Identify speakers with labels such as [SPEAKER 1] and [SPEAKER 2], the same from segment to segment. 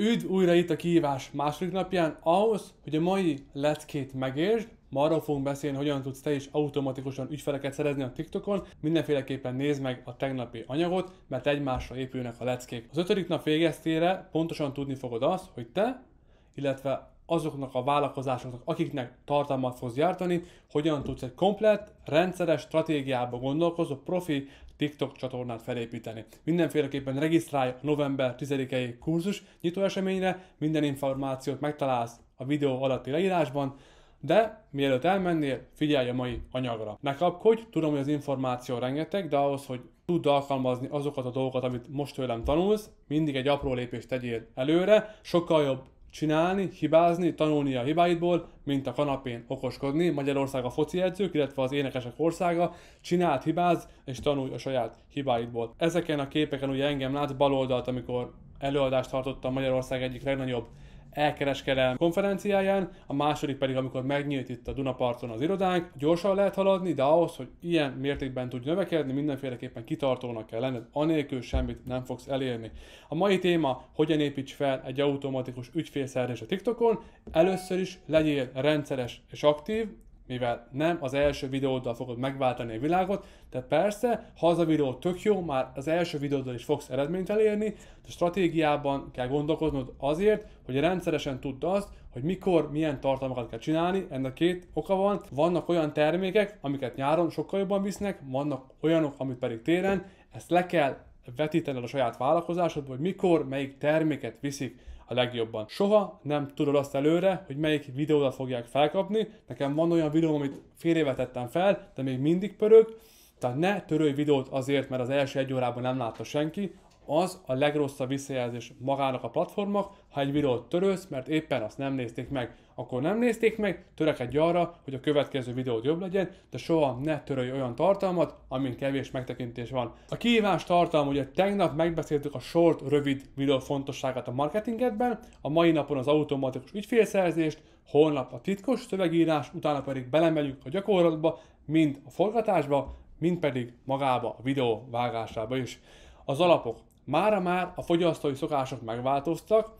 [SPEAKER 1] Üdv újra itt a kihívás második napján, ahhoz, hogy a mai leckét megértsd, ma arról fogunk beszélni, hogyan tudsz te is automatikusan ügyfeleket szerezni a TikTokon, mindenféleképpen nézd meg a tegnapi anyagot, mert egymásra épülnek a leckék. Az ötödik nap végeztére pontosan tudni fogod azt, hogy te, illetve azoknak a vállalkozásoknak, akiknek tartalmat fogsz gyártani, hogyan tudsz egy komplett, rendszeres stratégiába gondolkozó profi TikTok csatornát felépíteni. Mindenféleképpen regisztrálj a november 10-i kurzus eseményre, minden információt megtalálsz a videó alatti leírásban, de mielőtt elmennél, figyelj a mai anyagra. Ne hogy tudom, hogy az információ rengeteg, de ahhoz, hogy tudd alkalmazni azokat a dolgokat, amit most tőlem tanulsz, mindig egy apró lépést tegyél előre, sokkal jobb csinálni, hibázni, tanulni a hibáidból, mint a kanapén okoskodni. Magyarország a foci edzők, illetve az énekesek országa. Csináld, hibáz, és tanulj a saját hibáidból. Ezeken a képeken ugye engem látsz baloldalt, amikor előadást tartottam Magyarország egyik legnagyobb elkereskedelem konferenciáján, a második pedig, amikor megnyílt itt a Dunaparton az irodánk. Gyorsan lehet haladni, de ahhoz, hogy ilyen mértékben tudj növekedni, mindenféleképpen kitartónak kell lenned, anélkül semmit nem fogsz elérni. A mai téma, hogyan építs fel egy automatikus ügyfélszerzés a TikTokon, először is legyél rendszeres és aktív, mivel nem az első videóddal fogod megváltani a világot, tehát persze, ha az a videó tök jó, már az első videóddal is fogsz eredményt elérni, de stratégiában kell gondolkodnod azért, hogy rendszeresen tudd azt, hogy mikor milyen tartalmakat kell csinálni, ennek két oka van. Vannak olyan termékek, amiket nyáron sokkal jobban visznek, vannak olyanok, amit pedig téren, ezt le kell vetítened a saját vállalkozásodba, hogy mikor, melyik terméket viszik a legjobban. Soha nem tudod azt előre, hogy melyik videódat fogják felkapni. Nekem van olyan videóm, amit fél éve tettem fel, de még mindig pörög. Tehát ne törölj videót azért, mert az első egy órában nem látta senki, az a legrosszabb visszajelzés magának a platformnak, ha egy videót törölsz, mert éppen azt nem nézték meg akkor nem nézték meg, törekedj arra, hogy a következő videód jobb legyen, de soha ne törölj olyan tartalmat, amin kevés megtekintés van. A kihívás tartalma, ugye tegnap megbeszéltük a short, rövid videó fontosságát a marketingedben, a mai napon az automatikus ügyfélszerzést, holnap a titkos szövegírás, utána pedig belemegyünk a gyakorlatba, mind a forgatásba, mind pedig magába a videó vágásába is. Az alapok. Mára már a fogyasztói szokások megváltoztak,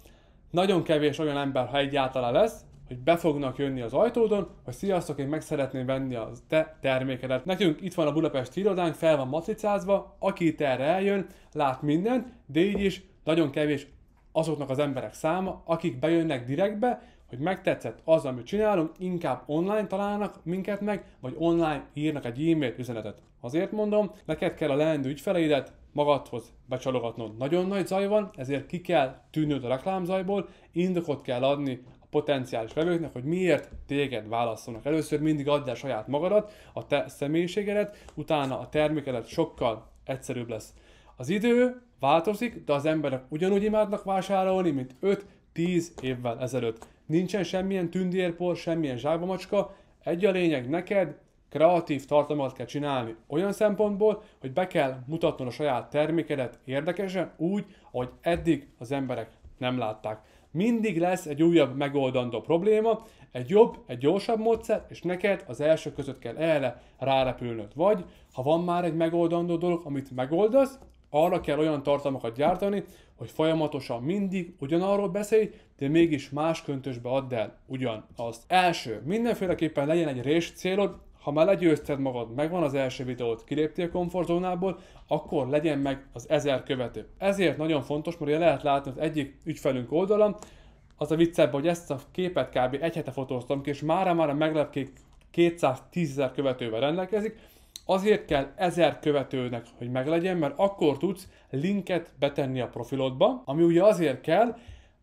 [SPEAKER 1] nagyon kevés olyan ember, ha egyáltalán lesz, hogy be fognak jönni az ajtódon, hogy sziasztok, én meg szeretném venni a te termékedet. Nekünk itt van a Budapest irodánk, fel van matricázva, aki itt erre eljön, lát mindent, de így is nagyon kevés azoknak az emberek száma, akik bejönnek direktbe, hogy megtetszett az, amit csinálunk, inkább online találnak minket meg, vagy online írnak egy e-mail üzenetet. Azért mondom, neked kell a leendő ügyfeleidet magadhoz becsalogatnod. Nagyon nagy zaj van, ezért ki kell tűnőd a reklámzajból, indokot kell adni potenciális vevőknek, hogy miért téged válaszolnak. Először mindig adj el saját magadat, a te személyiségedet, utána a termékedet sokkal egyszerűbb lesz. Az idő változik, de az emberek ugyanúgy imádnak vásárolni, mint 5-10 évvel ezelőtt. Nincsen semmilyen tündérpor, semmilyen zsákbamacska, egy a lényeg neked, kreatív tartalmat kell csinálni olyan szempontból, hogy be kell mutatnod a saját termékedet érdekesen úgy, ahogy eddig az emberek nem látták. Mindig lesz egy újabb megoldandó probléma, egy jobb, egy gyorsabb módszer, és neked az első között kell erre rárepülnöd. Vagy, ha van már egy megoldandó dolog, amit megoldasz, arra kell olyan tartalmakat gyártani, hogy folyamatosan mindig ugyanarról beszélj, de mégis más köntösbe add el ugyanazt. Első, mindenféleképpen legyen egy rés célod, ha már legyőzted magad, megvan az első videót, kiléptél komfortzónából, akkor legyen meg az ezer követő. Ezért nagyon fontos, mert ugye lehet látni az egyik ügyfelünk oldalon, az a viccebb, hogy ezt a képet kb. egy hete fotóztam ki, és mára már a meglepkék 210 ezer követővel rendelkezik, azért kell ezer követőnek, hogy meglegyen, mert akkor tudsz linket betenni a profilodba, ami ugye azért kell,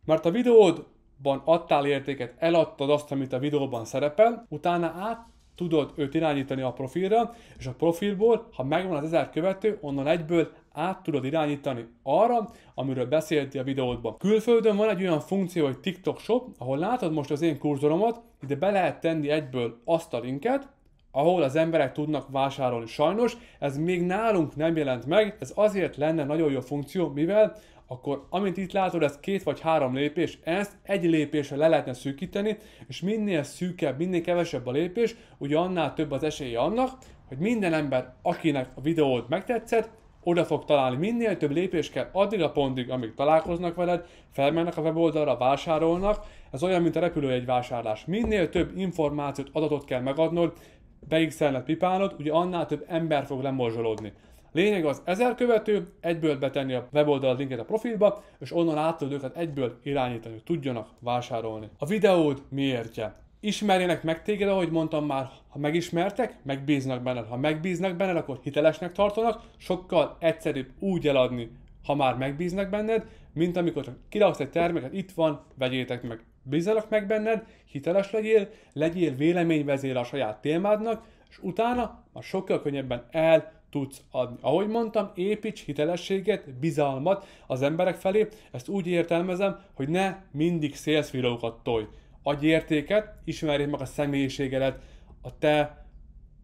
[SPEAKER 1] mert a videódban adtál értéket, eladtad azt, amit a videóban szerepel, utána át tudod őt irányítani a profilra, és a profilból, ha megvan az ezer követő, onnan egyből át tudod irányítani arra, amiről beszéltél a videódban. Külföldön van egy olyan funkció, hogy TikTok Shop, ahol látod most az én kurzoromat, ide be lehet tenni egyből azt a linket, ahol az emberek tudnak vásárolni. Sajnos ez még nálunk nem jelent meg, ez azért lenne nagyon jó funkció, mivel akkor amint itt látod, ez két vagy három lépés, ezt egy lépésre le lehetne szűkíteni, és minél szűkebb, minél kevesebb a lépés, ugye annál több az esélye annak, hogy minden ember, akinek a videót megtetszett, oda fog találni. Minél több lépés kell addig a pontig, amíg találkoznak veled, felmennek a weboldalra, vásárolnak. Ez olyan, mint a repülőjegy vásárlás. Minél több információt, adatot kell megadnod, beigszelned pipálod, ugye annál több ember fog lemorzsolódni. Lényeg az ezer követő, egyből betenni a weboldal linket a profilba, és onnan át tudod őket egyből irányítani, hogy tudjanak vásárolni. A videód miértje? Ismerjenek meg téged, ahogy mondtam már, ha megismertek, megbíznak benned. Ha megbíznak benned, akkor hitelesnek tartanak, sokkal egyszerűbb úgy eladni, ha már megbíznak benned, mint amikor csak kiraksz egy terméket, itt van, vegyétek meg. Bízelek meg benned, hiteles legyél, legyél véleményvezér a saját témádnak, és utána már sokkal könnyebben el tudsz adni. Ahogy mondtam, építs hitelességet, bizalmat az emberek felé, ezt úgy értelmezem, hogy ne mindig szélszvírókat tolj. Adj értéket, ismerj meg a személyiségedet, a te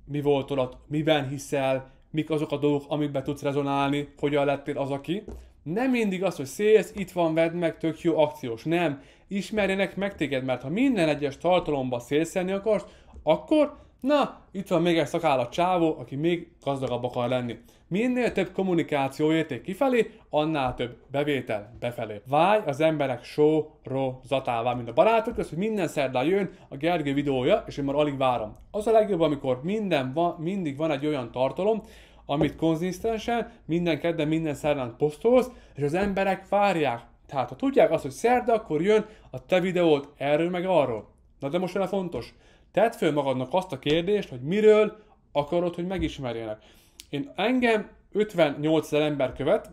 [SPEAKER 1] mi voltodat, miben hiszel, mik azok a dolgok, amikbe tudsz rezonálni, hogyan lettél az, aki, nem mindig az, hogy szélsz, itt van, vedd meg, tök jó, akciós. Nem. Ismerjenek meg téged, mert ha minden egyes tartalomba szélszelni akarsz, akkor Na, itt van még egy szakállat csávó, aki még gazdagabb akar lenni. Minél több kommunikáció érték kifelé, annál több bevétel befelé. Válj az emberek sorozatává, mint a barátok köz, hogy minden szerdán jön a Gergő videója, és én már alig várom. Az a legjobb, amikor minden van, mindig van egy olyan tartalom, amit konzisztensen minden kedden, minden szerdán posztolsz, és az emberek várják. Tehát ha tudják azt, hogy szerda, akkor jön a te videót erről meg arról. Na de most jön a fontos. Tedd föl magadnak azt a kérdést, hogy miről akarod, hogy megismerjenek. Én engem 58 ember követ,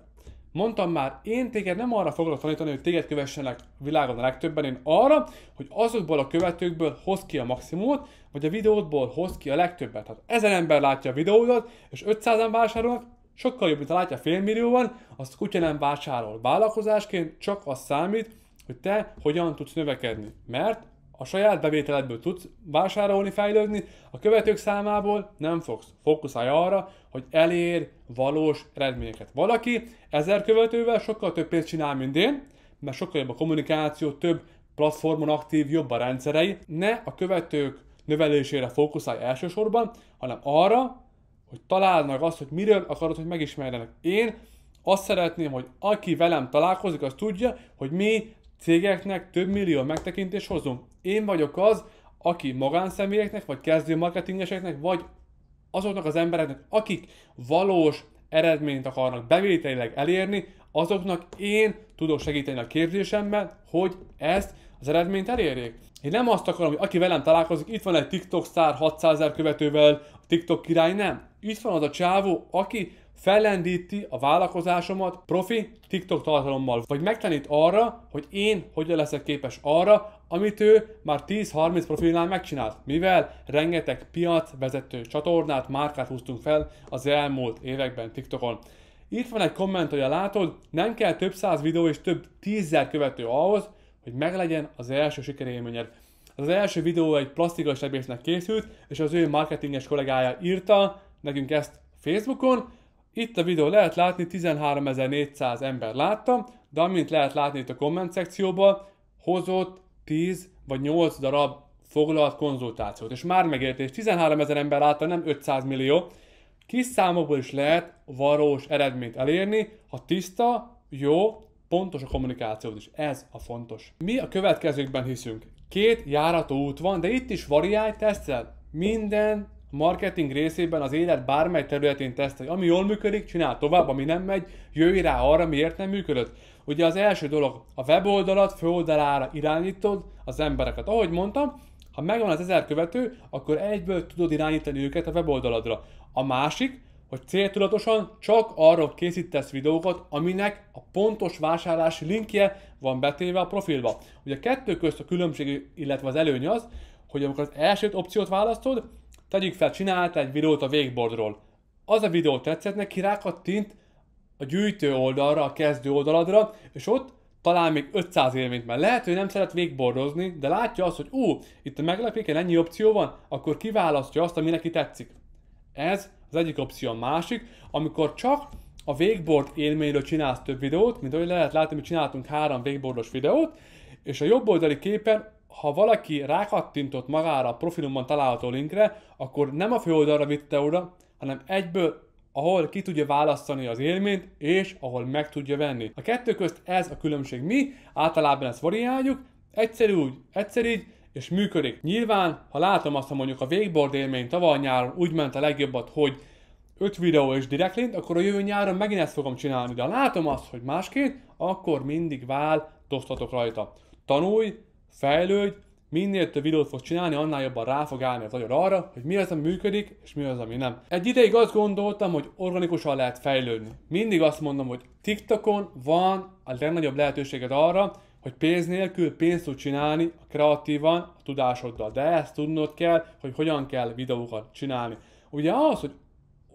[SPEAKER 1] Mondtam már, én téged nem arra foglak tanítani, hogy téged kövessenek világon a legtöbben, én arra, hogy azokból a követőkből hoz ki a maximumot, vagy a videódból hoz ki a legtöbbet. Tehát ezen ember látja a videódat, és 500 en vásárolnak, sokkal jobb, mint ha látja félmillióban, azt kutya nem vásárol. Vállalkozásként csak az számít, hogy te hogyan tudsz növekedni. Mert a saját bevételedből tudsz vásárolni, fejlődni, a követők számából nem fogsz. Fókuszálj arra, hogy elér valós eredményeket. Valaki ezer követővel sokkal több pénzt csinál, mint én, mert sokkal jobb a kommunikáció, több platformon aktív, jobb a rendszerei. Ne a követők növelésére fókuszálj elsősorban, hanem arra, hogy találd meg azt, hogy miről akarod, hogy megismerjenek. Én azt szeretném, hogy aki velem találkozik, az tudja, hogy mi cégeknek több millió megtekintés hozom. Én vagyok az, aki magánszemélyeknek, vagy kezdő marketingeseknek, vagy azoknak az embereknek, akik valós eredményt akarnak bevételileg elérni, azoknak én tudok segíteni a képzésemmel, hogy ezt az eredményt elérjék. Én nem azt akarom, hogy aki velem találkozik, itt van egy TikTok sztár 600 ezer követővel, a TikTok király, nem. Itt van az a csávó, aki fellendíti a vállalkozásomat profi TikTok tartalommal, vagy megtanít arra, hogy én hogyan leszek képes arra, amit ő már 10-30 profilnál megcsinált, mivel rengeteg piacvezető csatornát, márkát húztunk fel az elmúlt években TikTokon. Itt van egy komment, hogy látod, nem kell több száz videó és több tízzer követő ahhoz, hogy meglegyen az első sikerélményed. Az első videó egy plastikai sebésznek készült, és az ő marketinges kollégája írta nekünk ezt Facebookon, itt a videó lehet látni, 13.400 ember látta, de amint lehet látni itt a komment szekcióban, hozott 10 vagy 8 darab foglalt konzultációt. És már megértés, 13000 ember látta, nem 500 millió. Kis számokból is lehet valós eredményt elérni, ha tiszta, jó, pontos a kommunikáció, is. Ez a fontos. Mi a következőkben hiszünk? Két járató út van, de itt is variálj, tesztel. Minden a marketing részében az élet bármely területén tesztelj. Ami jól működik, csinál tovább, ami nem megy, jöjj rá arra, miért nem működött. Ugye az első dolog, a weboldalat főoldalára irányítod az embereket. Ahogy mondtam, ha megvan az ezer követő, akkor egyből tudod irányítani őket a weboldaladra. A másik, hogy céltudatosan csak arról készítesz videókat, aminek a pontos vásárlási linkje van betéve a profilba. Ugye a kettő közt a különbség, illetve az előny az, hogy amikor az első opciót választod, Tegyük fel, csináltál egy videót a végbordról. Az a videó tetszett neki, rákattint a gyűjtő oldalra, a kezdő oldaladra, és ott talán még 500 élményt, mert lehet, hogy nem szeret végbordozni, de látja azt, hogy ú, itt a meglepéken ennyi opció van, akkor kiválasztja azt, ami neki tetszik. Ez az egyik opció, a másik, amikor csak a végbord élményről csinálsz több videót, mint ahogy lehet látni, hogy csináltunk három végbordos videót, és a jobb oldali képen ha valaki rákattintott magára a profilomban található linkre, akkor nem a főoldalra vitte oda, hanem egyből ahol ki tudja választani az élményt, és ahol meg tudja venni. A kettő közt ez a különbség mi, általában ezt variáljuk, egyszerű úgy, egyszer így, és működik. Nyilván, ha látom azt, ha mondjuk a wakeboard élmény tavaly nyáron úgy ment a legjobbat, hogy 5 videó és direkt link, akkor a jövő nyáron megint ezt fogom csinálni. De ha látom azt, hogy másként, akkor mindig változtatok rajta. Tanulj, fejlődj, minél több videót fog csinálni, annál jobban rá fog állni az agyar arra, hogy mi az, ami működik, és mi az, ami nem. Egy ideig azt gondoltam, hogy organikusan lehet fejlődni. Mindig azt mondom, hogy TikTokon van a legnagyobb lehetőséged arra, hogy pénz nélkül pénzt tud csinálni a kreatívan, a tudásoddal. De ezt tudnod kell, hogy hogyan kell videókat csinálni. Ugye az, hogy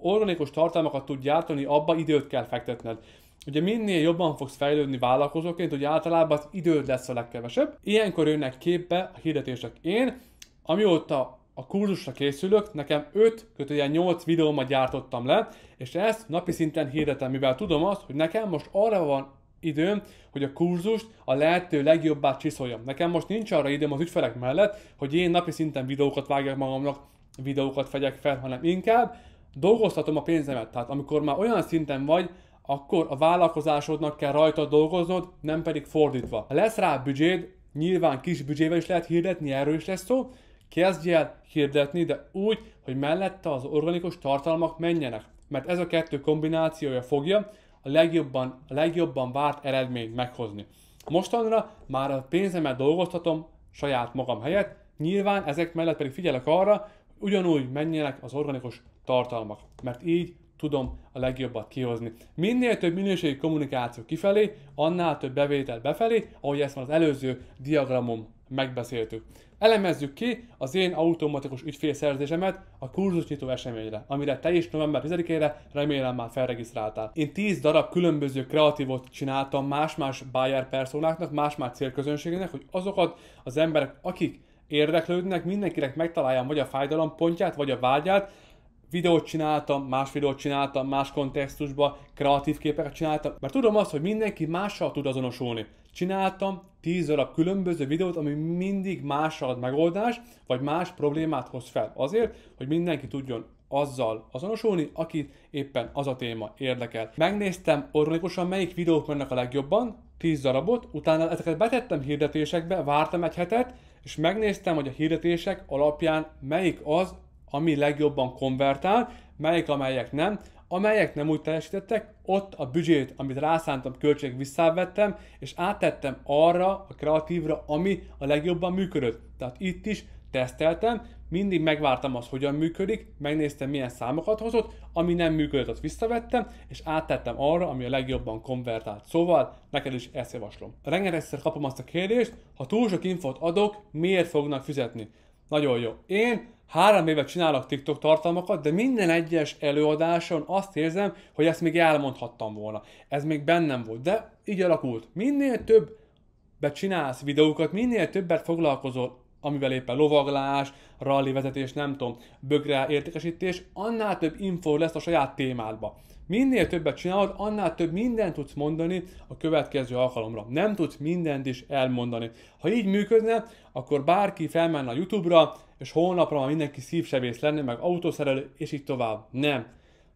[SPEAKER 1] organikus tartalmakat tud gyártani, abba időt kell fektetned. Ugye minél jobban fogsz fejlődni vállalkozóként, ugye általában az időd lesz a legkevesebb. Ilyenkor jönnek képbe a hirdetések. Én, amióta a kurzusra készülök, nekem 5 kötője 8 videómat gyártottam le, és ezt napi szinten hirdetem, mivel tudom azt, hogy nekem most arra van időm, hogy a kurzust a lehető legjobbá csiszoljam. Nekem most nincs arra időm az ügyfelek mellett, hogy én napi szinten videókat vágjak magamnak, videókat fegyek fel, hanem inkább dolgoztatom a pénzemet. Tehát amikor már olyan szinten vagy, akkor a vállalkozásodnak kell rajta dolgoznod, nem pedig fordítva. Ha lesz rá büdzséd, nyilván kis büdzsével is lehet hirdetni, erről is lesz szó, kezdj el hirdetni, de úgy, hogy mellette az organikus tartalmak menjenek. Mert ez a kettő kombinációja fogja a legjobban, a legjobban várt eredményt meghozni. Mostanra már a pénzemet dolgoztatom saját magam helyett, nyilván ezek mellett pedig figyelek arra, hogy ugyanúgy menjenek az organikus tartalmak, mert így tudom a legjobbat kihozni. Minél több minőségi kommunikáció kifelé, annál több bevétel befelé, ahogy ezt már az előző diagramom megbeszéltük. Elemezzük ki az én automatikus ügyfélszerzésemet a kurzusnyitó eseményre, amire te is november 10-ére remélem már felregisztráltál. Én 10 darab különböző kreatívot csináltam más-más buyer personáknak, más-más célközönségnek, hogy azokat az emberek, akik érdeklődnek, mindenkinek megtaláljam vagy a fájdalompontját, pontját, vagy a vágyát, videót csináltam, más videót csináltam, más kontextusban, kreatív képeket csináltam, mert tudom azt, hogy mindenki mással tud azonosulni. Csináltam 10 darab különböző videót, ami mindig másra ad megoldás, vagy más problémát hoz fel. Azért, hogy mindenki tudjon azzal azonosulni, akit éppen az a téma érdekel. Megnéztem organikusan, melyik videók mennek a legjobban, 10 darabot, utána ezeket betettem hirdetésekbe, vártam egy hetet, és megnéztem, hogy a hirdetések alapján melyik az, ami legjobban konvertál, melyik amelyek nem, amelyek nem úgy teljesítettek, ott a büdzsét, amit rászántam, költség visszavettem, és áttettem arra a kreatívra, ami a legjobban működött. Tehát itt is teszteltem, mindig megvártam azt, hogyan működik, megnéztem, milyen számokat hozott, ami nem működött, azt visszavettem, és áttettem arra, ami a legjobban konvertált. Szóval neked is ezt javaslom. Rengetegszer kapom azt a kérdést, ha túl sok infot adok, miért fognak fizetni? Nagyon jó. Én három éve csinálok TikTok tartalmakat, de minden egyes előadáson azt érzem, hogy ezt még elmondhattam volna. Ez még bennem volt, de így alakult. Minél több csinálsz videókat, minél többet foglalkozol amivel éppen lovaglás, rally vezetés, nem tudom, bögre értékesítés, annál több info lesz a saját témádba. Minél többet csinálod, annál több mindent tudsz mondani a következő alkalomra. Nem tudsz mindent is elmondani. Ha így működne, akkor bárki felmenne a YouTube-ra, és holnapra már mindenki szívsebész lenne, meg autószerelő, és így tovább. Nem.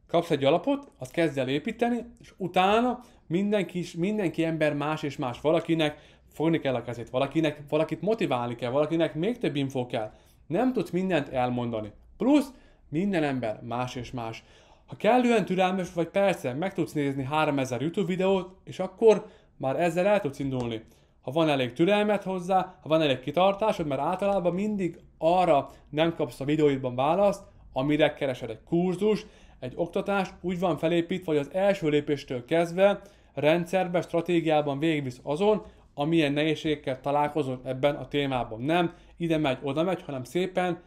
[SPEAKER 1] Kapsz egy alapot, azt kezd el építeni, és utána mindenki, mindenki ember más és más. Valakinek fogni kell a kezét, valakinek, valakit motiválni kell, valakinek még több info kell. Nem tudsz mindent elmondani. Plusz minden ember más és más. Ha kellően türelmes vagy persze, meg tudsz nézni 3000 YouTube videót, és akkor már ezzel el tudsz indulni. Ha van elég türelmet hozzá, ha van elég kitartásod, mert általában mindig arra nem kapsz a videóidban választ, amire keresed egy kurzus, egy oktatás úgy van felépítve, hogy az első lépéstől kezdve rendszerben, stratégiában végigvisz azon, amilyen nehézségekkel találkozol ebben a témában. Nem ide megy, oda megy, hanem szépen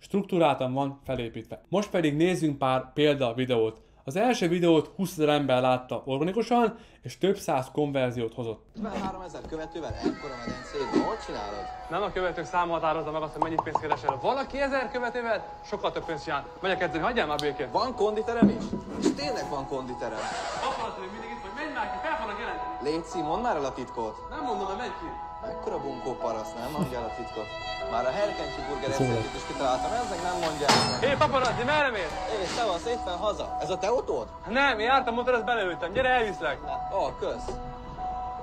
[SPEAKER 1] struktúráltan van felépítve. Most pedig nézzünk pár példa videót. Az első videót 20 ezer ember látta organikusan, és több száz konverziót hozott. 23 ezer követővel ekkora medencét, hogy csinálod? Nem a követők száma határozza meg azt, hogy mennyit pénzt keresel. Valaki ezer követővel sokkal több pénzt csinál. Megyek edzeni, hagyjál már békén. Van konditerem is? És tényleg van konditerem. Akarod, hogy mindig itt vagy, menj már ki, fel fognak jelenteni. Léci, mondd már el a titkot. Nem mondom, hogy menj ki. Mekkora bunkó paraszt, nem mondja el a titkot. Már a herkencsi burger eszélyét is kitaláltam, ezek nem mondja el. Hé, paparazzi, merre mér? Hé, szevasz, éppen haza. Ez a te autód? Nem, én jártam motor, ezt beleültem. Gyere, elviszlek. Na, ó, kösz.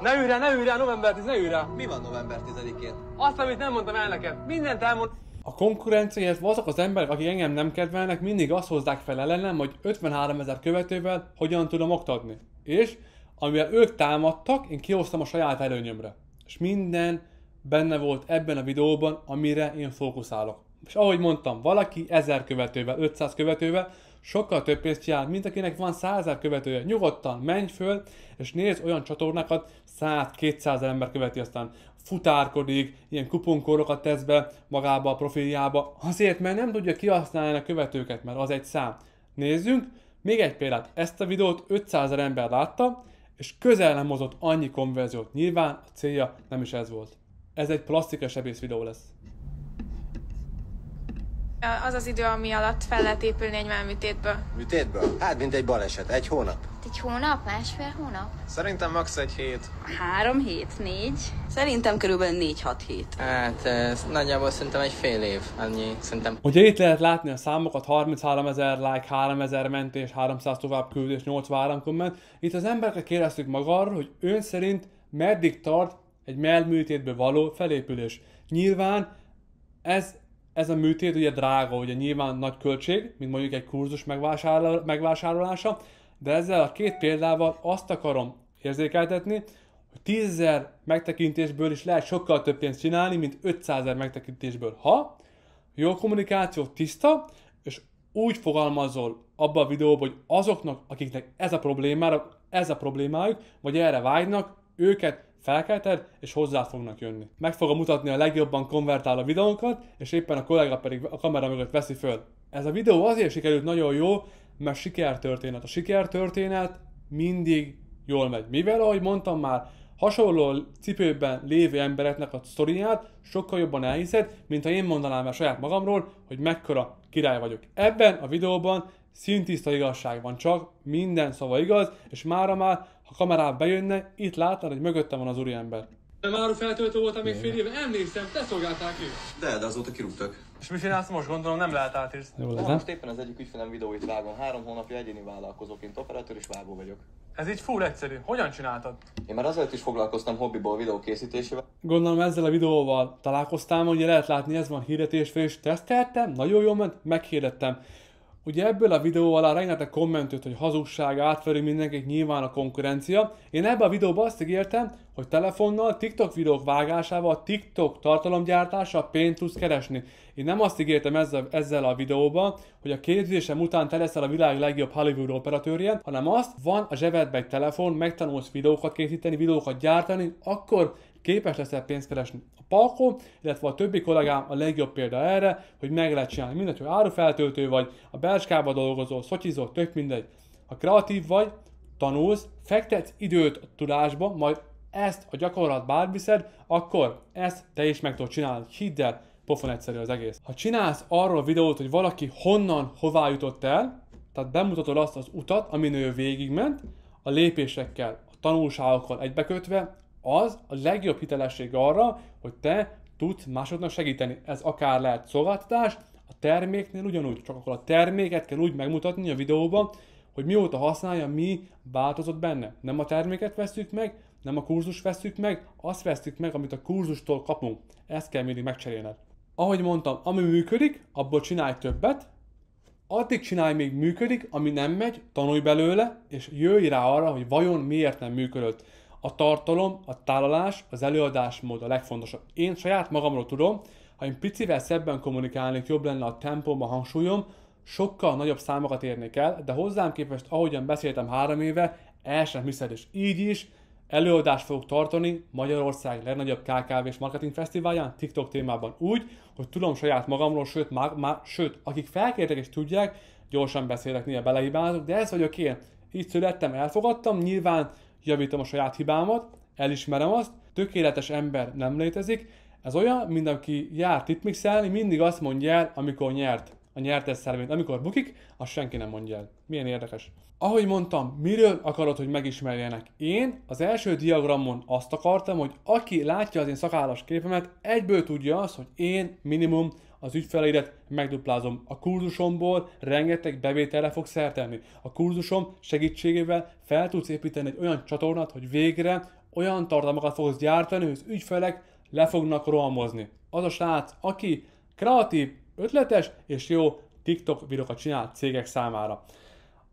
[SPEAKER 1] Ne ülj rá, ne ülj rá, november 10, ne ülj rá. Mi van november 10-én? Azt, amit nem mondtam el neked. Mindent elmond... A konkurenciáját azok az emberek, akik engem nem kedvelnek, mindig azt hozzák fel ellenem, hogy 53 ezer követővel hogyan tudom oktatni. És, amivel ők támadtak, én kihoztam a saját előnyömre. És minden benne volt ebben a videóban, amire én fókuszálok. És ahogy mondtam, valaki 1000 követővel, 500 követővel sokkal több pénzt jár, mint akinek van 100 követője. Nyugodtan menj föl, és nézd olyan csatornákat, 100-200 ember követi, aztán futárkodik, ilyen kuponkórokat tesz be magába a profiljába, azért, mert nem tudja kihasználni a követőket, mert az egy szám. Nézzünk, még egy példát, ezt a videót 500 ember látta, és közel nem hozott annyi konverziót. Nyilván a célja nem is ez volt. Ez egy plastikai sebész videó lesz. Az az idő, ami alatt fel lehet épülni egy műtétből. Műtétből? Hát, mint egy baleset. Egy hónap. Egy hónap? Másfél hónap? Szerintem max. egy hét. Három hét, négy. Szerintem körülbelül négy-hat hét. Hát, ez nagyjából szerintem egy fél év. Annyi, szerintem. Ugye itt lehet látni a számokat, 33 ezer like, 3 ezer mentés, 300 tovább küldés, 8 váram komment. Itt az emberekre kérdeztük magáról, hogy ön szerint meddig tart egy melműtétbe való felépülés. Nyilván ez ez a műtét ugye drága, ugye nyilván nagy költség, mint mondjuk egy kurzus megvásárolása, de ezzel a két példával azt akarom érzékeltetni, hogy 10.000 megtekintésből is lehet sokkal több pénzt csinálni, mint 500.000 megtekintésből. Ha jó kommunikáció tiszta, és úgy fogalmazol abba a videóban, hogy azoknak, akiknek ez a problémára, ez a problémájuk, vagy erre vágynak, őket felkelted, és hozzá fognak jönni. Meg fogom mutatni a legjobban konvertáló videónkat, és éppen a kollega pedig a kamera mögött veszi föl. Ez a videó azért sikerült nagyon jó, mert sikertörténet. A sikertörténet mindig jól megy. Mivel, ahogy mondtam már, hasonló cipőben lévő embereknek a sztoriát sokkal jobban elhiszed, mint ha én mondanám el saját magamról, hogy mekkora király vagyok. Ebben a videóban szintiszta igazság van csak, minden szava igaz, és mára már ha kamerába bejönne, itt látnád, hogy mögöttem van az úriember. De már feltöltő voltam még fél éve, emlékszem, te szolgáltál ki. De, de azóta kirúgtak. És mi csinálsz most? Gondolom nem lehet átírsz. Jó lehet. most éppen az egyik ügyfelem videóit vágom, három hónapja egyéni vállalkozóként operatőr és vágó vagyok. Ez így full egyszerű. Hogyan csináltad? Én már azelőtt is foglalkoztam hobbiból videó készítésével. Gondolom ezzel a videóval találkoztál, ugye lehet látni, ez van hirdetés, és teszteltem, nagyon jól ment, meghirdettem. Ugye ebből a videó alá rengeteg komment jött, hogy hazugság, átveri mindenkit, nyilván a konkurencia. Én ebben a videóban azt ígértem, hogy telefonnal, TikTok videók vágásával, TikTok tartalomgyártással pénzt tudsz keresni. Én nem azt ígértem ezzel, ezzel a videóban, hogy a képzésem után te leszel a világ legjobb Hollywood operatőrje, hanem azt, van a zsebedben egy telefon, megtanulsz videókat készíteni, videókat gyártani, akkor képes leszel pénzt keresni a parkon, illetve a többi kollégám a legjobb példa erre, hogy meg lehet csinálni mindegy, hogy árufeltöltő vagy, a belskába dolgozó, szotyizol, tök mindegy. Ha kreatív vagy, tanulsz, fektetsz időt a tudásba, majd ezt a gyakorlat bárviszed, akkor ezt te is meg tudod csinálni. Hidd el, pofon egyszerű az egész. Ha csinálsz arról videót, hogy valaki honnan, hová jutott el, tehát bemutatod azt az utat, amin ő végigment, a lépésekkel, a tanulságokkal egybekötve, az a legjobb hitelesség arra, hogy te tudsz másodnak segíteni. Ez akár lehet szolgáltatás, a terméknél ugyanúgy, csak akkor a terméket kell úgy megmutatni a videóban, hogy mióta használja, mi változott benne. Nem a terméket veszük meg, nem a kurzus veszük meg, azt veszük meg, amit a kurzustól kapunk. Ezt kell mindig megcserélned. Ahogy mondtam, ami működik, abból csinálj többet, addig csinálj még működik, ami nem megy, tanulj belőle, és jöjj rá arra, hogy vajon miért nem működött. A tartalom, a tálalás, az előadásmód a legfontosabb. Én saját magamról tudom, ha én picivel szebben kommunikálnék, jobb lenne a tempóm, a hangsúlyom, sokkal nagyobb számokat érnék el, de hozzám képest, ahogyan beszéltem három éve, el sem hiszed, és így is előadást fogok tartani Magyarország legnagyobb KKV és marketing fesztiválján, TikTok témában úgy, hogy tudom saját magamról, sőt, má, má, sőt akik felkértek és tudják, gyorsan beszélek, néha belehibázok, de ez vagyok én. Így születtem, elfogadtam, nyilván javítom a saját hibámat, elismerem azt, tökéletes ember nem létezik, ez olyan, mint aki jár tipmixelni, mindig azt mondja el, amikor nyert a nyertes szervét. Amikor bukik, azt senki nem mondja el. Milyen érdekes. Ahogy mondtam, miről akarod, hogy megismerjenek? Én az első diagramon azt akartam, hogy aki látja az én szakállas képemet, egyből tudja azt, hogy én minimum az ügyfeleidet megduplázom. A kurzusomból rengeteg bevételre fog szertelni. A kurzusom segítségével fel tudsz építeni egy olyan csatornát, hogy végre olyan tartalmakat fogsz gyártani, hogy az ügyfelek le fognak rohamozni. Az a srác, aki kreatív, ötletes és jó TikTok videókat csinál cégek számára.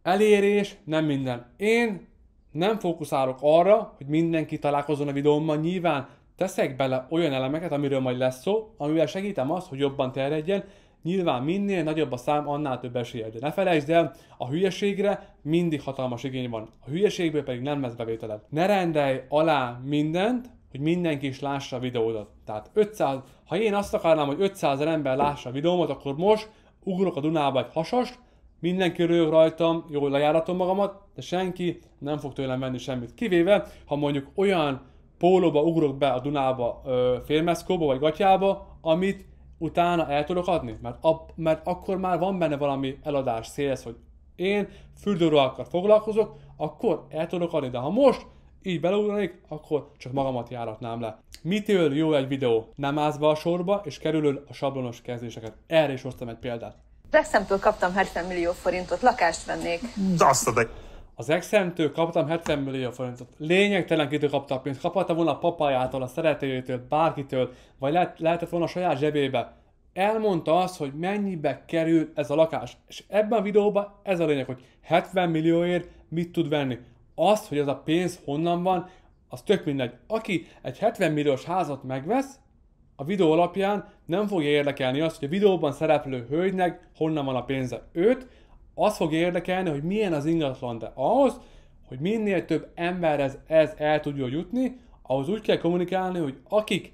[SPEAKER 1] Elérés nem minden. Én nem fókuszálok arra, hogy mindenki találkozzon a videómmal, nyilván Teszek bele olyan elemeket, amiről majd lesz szó, amivel segítem azt, hogy jobban terjedjen, Nyilván minél nagyobb a szám, annál több esélyed. De ne felejtsd el, a hülyeségre mindig hatalmas igény van. A hülyeségből pedig nem lesz bevételed. Ne rendelj alá mindent, hogy mindenki is lássa a videódat. Tehát 500, ha én azt akarnám, hogy 500 ember lássa a videómat, akkor most ugrok a Dunába egy hasast, mindenki rög rajtam, jól lejáratom magamat, de senki nem fog tőlem venni semmit. Kivéve, ha mondjuk olyan pólóba ugrok be a Dunába félmeszkóba vagy gatyába, amit utána el tudok adni, mert, ab, mert akkor már van benne valami eladás, szélsz, hogy én fürdőruhákkal foglalkozok, akkor el tudok adni, de ha most így beleugranék, akkor csak magamat járatnám le. Mitől jó egy videó? Nem állsz be a sorba, és kerülöd a sablonos kezdéseket. Erre is hoztam egy példát. Rexemtől kaptam 70 millió forintot, lakást vennék. Azt a de... Az exemtől kaptam 70 millió forintot. Lényegtelen kitől kaptam pénzt. Kaphattam volna a papájától, a szeretőjétől, bárkitől, vagy lehet, lehetett volna a saját zsebébe. Elmondta azt, hogy mennyibe kerül ez a lakás. És ebben a videóban ez a lényeg, hogy 70 millióért mit tud venni. Azt, hogy ez a pénz honnan van, az tök mindegy. Aki egy 70 milliós házat megvesz, a videó alapján nem fogja érdekelni azt, hogy a videóban szereplő hölgynek honnan van a pénze. Őt az fog érdekelni, hogy milyen az ingatlan, de ahhoz, hogy minél több emberhez ez el tudjon jutni, ahhoz úgy kell kommunikálni, hogy akik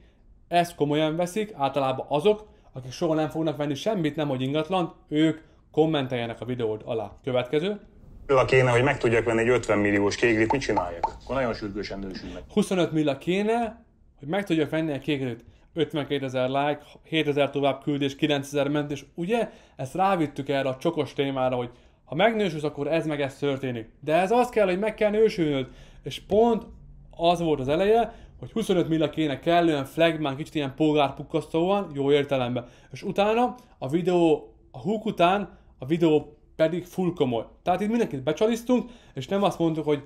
[SPEAKER 1] ezt komolyan veszik, általában azok, akik soha nem fognak venni semmit, nem hogy ingatlan, ők kommenteljenek a videód alá. Következő. Milla kéne, hogy meg tudjak venni egy 50 milliós kéklit, mit csináljak? Akkor nagyon sürgősen nősülnek. 25 milla kéne, hogy meg tudjak venni egy kéklit. 52 ezer like, 7 ezer tovább küldés, 9 ezer ment, és ugye ezt rávittük erre a csokos témára, hogy ha megnősülsz, akkor ez meg ez történik. De ez az kell, hogy meg kell nősülnöd. És pont az volt az eleje, hogy 25 milla kéne kellően flagmán, kicsit ilyen polgárpukkasztóan, jó értelemben. És utána a videó, a húk után a videó pedig full komoly. Tehát itt mindenkit becsalisztunk, és nem azt mondtuk, hogy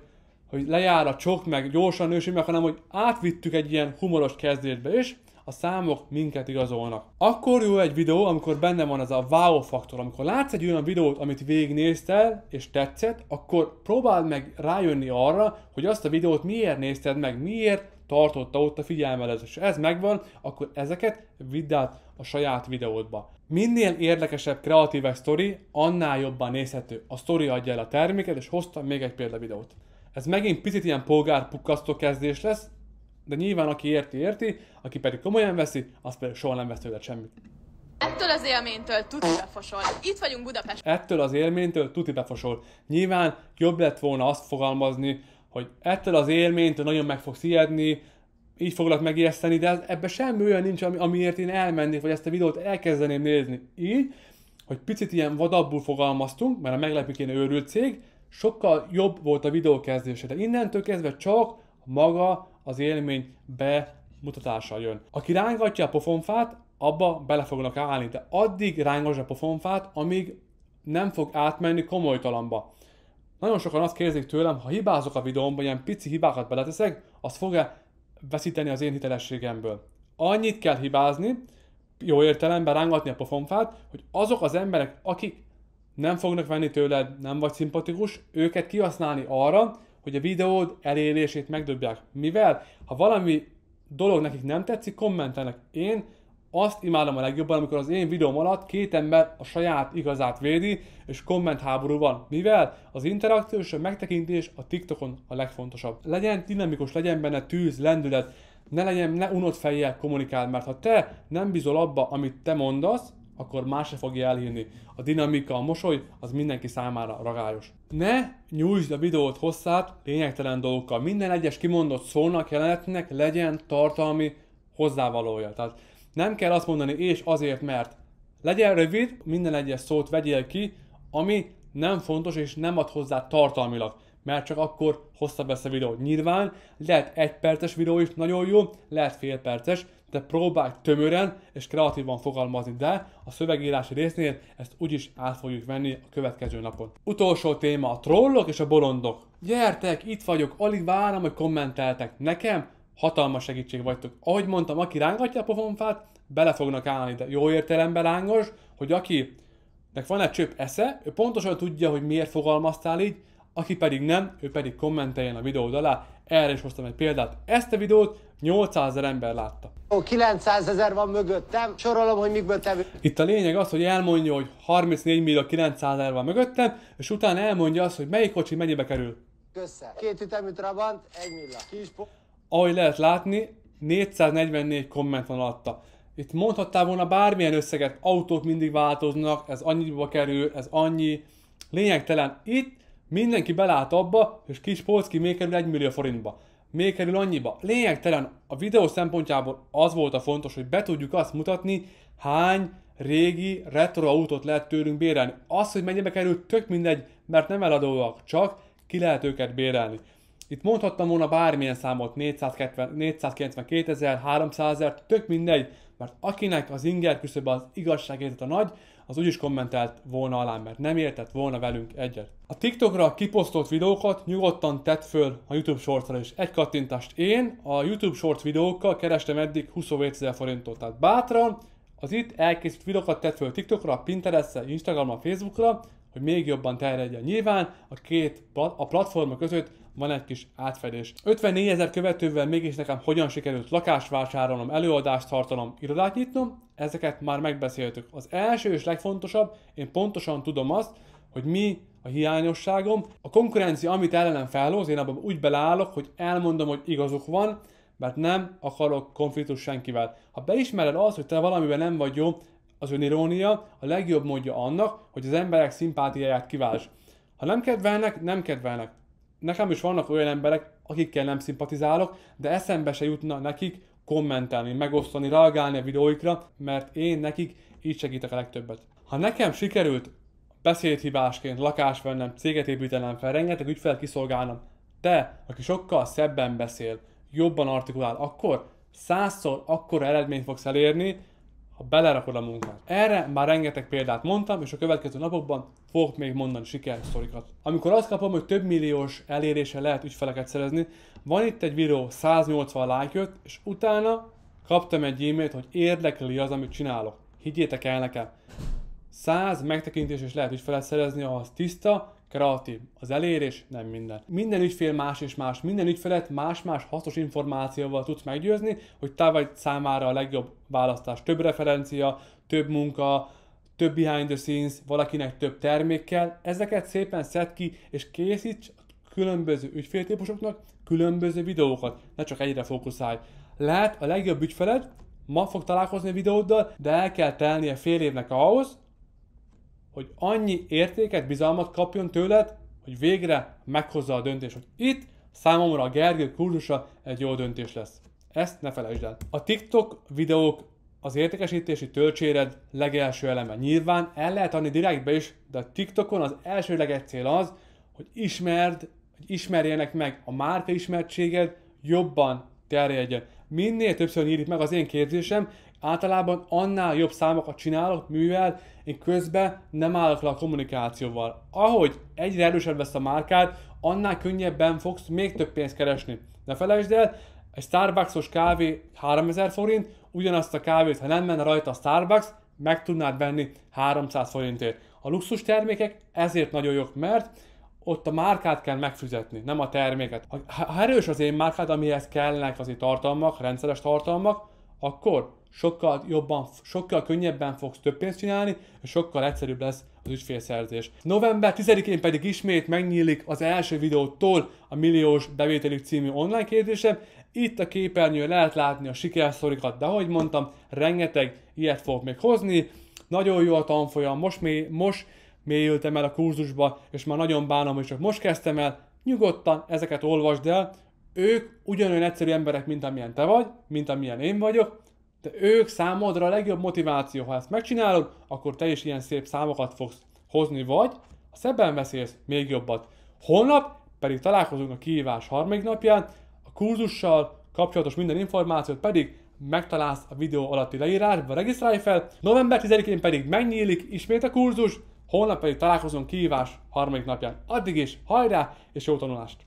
[SPEAKER 1] hogy lejár a csok, meg gyorsan nősül meg, hanem hogy átvittük egy ilyen humoros kezdésbe is, a számok minket igazolnak. Akkor jó egy videó, amikor benne van ez a wow faktor, amikor látsz egy olyan videót, amit végignéztél és tetszett, akkor próbáld meg rájönni arra, hogy azt a videót miért nézted meg, miért tartotta ott a figyelmedet, és ez megvan, akkor ezeket vidd át a saját videódba. Minél érdekesebb, kreatív sztori, annál jobban nézhető. A sztori adja el a terméket, és hoztam még egy példa videót. Ez megint picit ilyen polgárpukkasztó kezdés lesz, de nyilván aki érti, érti, aki pedig komolyan veszi, az pedig soha nem vesz tőle semmit. Ettől az élménytől tuti befosol. Itt vagyunk Budapest. Ettől az élménytől tuti befosol. Nyilván jobb lett volna azt fogalmazni, hogy ettől az élménytől nagyon meg fogsz ijedni, így foglak megijeszteni, de ebben ebbe semmi olyan nincs, ami, amiért én elmennék, vagy ezt a videót elkezdeném nézni. Így, hogy picit ilyen vadabbul fogalmaztunk, mert a meglepik őrült cég, sokkal jobb volt a videó kezdése. De innentől kezdve csak maga az élmény bemutatása jön. Aki rángatja a pofonfát, abba bele fognak állni, de addig rángatja a pofonfát, amíg nem fog átmenni komolytalamba. Nagyon sokan azt kérdezik tőlem, ha hibázok a videómban, ilyen pici hibákat beleteszek, az fog-e veszíteni az én hitelességemből? Annyit kell hibázni, jó értelemben rángatni a pofonfát, hogy azok az emberek, akik nem fognak venni tőled, nem vagy szimpatikus, őket kihasználni arra, hogy a videód elérését megdobják. Mivel? Ha valami dolog nekik nem tetszik, kommentelnek. Én azt imádom a legjobban, amikor az én videóm alatt két ember a saját igazát védi, és komment háború van. Mivel az interakció és a megtekintés a TikTokon a legfontosabb. Legyen dinamikus, legyen benne tűz, lendület, ne legyen, ne unod fejjel kommunikál, mert ha te nem bízol abba, amit te mondasz, akkor más se fogja elhinni. A dinamika, a mosoly, az mindenki számára ragályos. Ne nyújtsd a videót hosszát lényegtelen dolgokkal. Minden egyes kimondott szónak, jelenetnek legyen tartalmi hozzávalója. Tehát nem kell azt mondani, és azért, mert legyen rövid, minden egyes szót vegyél ki, ami nem fontos és nem ad hozzá tartalmilag mert csak akkor hosszabb lesz a videó. Nyilván lehet egy perces videó is nagyon jó, lehet fél perces, de próbálj tömören és kreatívan fogalmazni, de a szövegírási résznél ezt úgyis át fogjuk venni a következő napon. Utolsó téma a trollok és a bolondok. Gyertek, itt vagyok, alig várom, hogy kommenteltek. Nekem hatalmas segítség vagytok. Ahogy mondtam, aki rángatja a pofonfát, bele fognak állni, de jó értelemben lángos, hogy aki nek van egy csöpp esze, ő pontosan tudja, hogy miért fogalmaztál így, aki pedig nem, ő pedig kommenteljen a videód alá. Erre is hoztam egy példát. Ezt a videót 800 ember látta. 900 ezer van mögöttem, sorolom, hogy mikből te... Itt a lényeg az, hogy elmondja, hogy 34 millió 900 ezer van mögöttem, és utána elmondja azt, hogy melyik kocsi mennyibe kerül. Össze. Két ütemű Trabant, egy milla. Kispó. Ahogy lehet látni, 444 komment van alatta. Itt mondhattál volna bármilyen összeget, autók mindig változnak, ez annyiba kerül, ez annyi. Lényegtelen, itt mindenki belát abba, és kis Polszki még kerül 1 millió forintba miért kerül annyiba. Lényegtelen a videó szempontjából az volt a fontos, hogy be tudjuk azt mutatni, hány régi retro autót lehet tőlünk bérelni. Az, hogy mennyibe kerül, tök mindegy, mert nem eladóak, csak ki lehet őket bérelni. Itt mondhattam volna bármilyen számot, 470, 492 ezer, 300 ezer, tök mindegy, mert akinek az inger küszöbe az igazságérzet a nagy, az úgyis kommentelt volna alá, mert nem értett volna velünk egyet. A TikTokra kiposztolt videókat nyugodtan tett föl a YouTube shortra is. Egy kattintást én a YouTube short videókkal kerestem eddig 27 ezer forintot. Tehát bátran az itt elkészült videókat tett föl TikTokra, Pinterestre, Instagramra, Facebookra, hogy még jobban terjedjen. Nyilván a két a platforma között van egy kis átfedés. 54 ezer követővel mégis nekem hogyan sikerült lakást vásárolnom, előadást tartanom, irodát nyitnom, ezeket már megbeszéltük. Az első és legfontosabb, én pontosan tudom azt, hogy mi a hiányosságom. A konkurencia, amit ellenem felhoz, én abban úgy beleállok, hogy elmondom, hogy igazuk van, mert nem akarok konfliktus senkivel. Ha beismered azt, hogy te valamiben nem vagy jó, az önirónia a legjobb módja annak, hogy az emberek szimpátiáját kiválts. Ha nem kedvelnek, nem kedvelnek nekem is vannak olyan emberek, akikkel nem szimpatizálok, de eszembe se jutna nekik kommentelni, megosztani, reagálni a videóikra, mert én nekik így segítek a legtöbbet. Ha nekem sikerült beszédhibásként lakás vennem, céget építenem fel, rengeteg ügyfelet kiszolgálnom, te, aki sokkal szebben beszél, jobban artikulál, akkor százszor akkora eredményt fogsz elérni, ha belerakod a munkát. Erre már rengeteg példát mondtam, és a következő napokban fogok még mondani sikersztorikat. Amikor azt kapom, hogy több milliós elérése lehet ügyfeleket szerezni, van itt egy videó 180 like jött, és utána kaptam egy e-mailt, hogy érdekli az, amit csinálok. Higgyétek el nekem. 100 megtekintés is lehet ügyfelet szerezni, ha az tiszta, kreatív. Az elérés nem minden. Minden ügyfél más és más. Minden ügyfelet más-más hasznos információval tudsz meggyőzni, hogy te vagy számára a legjobb választás. Több referencia, több munka, több behind the scenes, valakinek több termékkel. Ezeket szépen szed ki, és készíts különböző ügyféltípusoknak különböző videókat. Ne csak egyre fókuszálj. Lehet a legjobb ügyfeled ma fog találkozni videóddal, de el kell telnie fél évnek ahhoz, hogy annyi értéket, bizalmat kapjon tőled, hogy végre meghozza a döntés, hogy itt számomra a Gergő kurzusa egy jó döntés lesz. Ezt ne felejtsd el. A TikTok videók az értékesítési töltséred legelső eleme. Nyilván el lehet adni direktbe is, de a TikTokon az elsőleges cél az, hogy ismerd, hogy ismerjenek meg a márka ismertséged, jobban terjedjen. Minél többször nyílik meg az én képzésem, Általában annál jobb számokat csinálok, mivel én közben nem állok le a kommunikációval. Ahogy egyre erősebb lesz a márkád, annál könnyebben fogsz még több pénzt keresni. Ne felejtsd el, egy Starbucksos kávé 3000 forint, ugyanazt a kávét, ha nem menne rajta a Starbucks, meg tudnád venni 300 forintért. A luxus termékek ezért nagyon jók, mert ott a márkát kell megfizetni, nem a terméket. Ha erős az én márkád, amihez kellnek az tartalmak, rendszeres tartalmak, akkor sokkal jobban, sokkal könnyebben fogsz több pénzt csinálni, és sokkal egyszerűbb lesz az ügyfélszerzés. November 10-én pedig ismét megnyílik az első videótól a milliós Bevételi című online képzésem. Itt a képernyőn lehet látni a sikerszorikat, de ahogy mondtam, rengeteg ilyet fogok még hozni. Nagyon jó a tanfolyam, most, mély, most mélyültem el a kurzusba, és már nagyon bánom, hogy csak most kezdtem el. Nyugodtan ezeket olvasd el, ők ugyanolyan egyszerű emberek, mint amilyen te vagy, mint amilyen én vagyok, de ők számodra a legjobb motiváció. Ha ezt megcsinálod, akkor te is ilyen szép számokat fogsz hozni, vagy a szebben beszélsz még jobbat. Holnap pedig találkozunk a kihívás harmadik napján, a kurzussal kapcsolatos minden információt pedig megtalálsz a videó alatti leírásban, regisztrálj fel. November 10-én pedig megnyílik ismét a kurzus, holnap pedig találkozunk kihívás harmadik napján. Addig is hajrá és jó tanulást!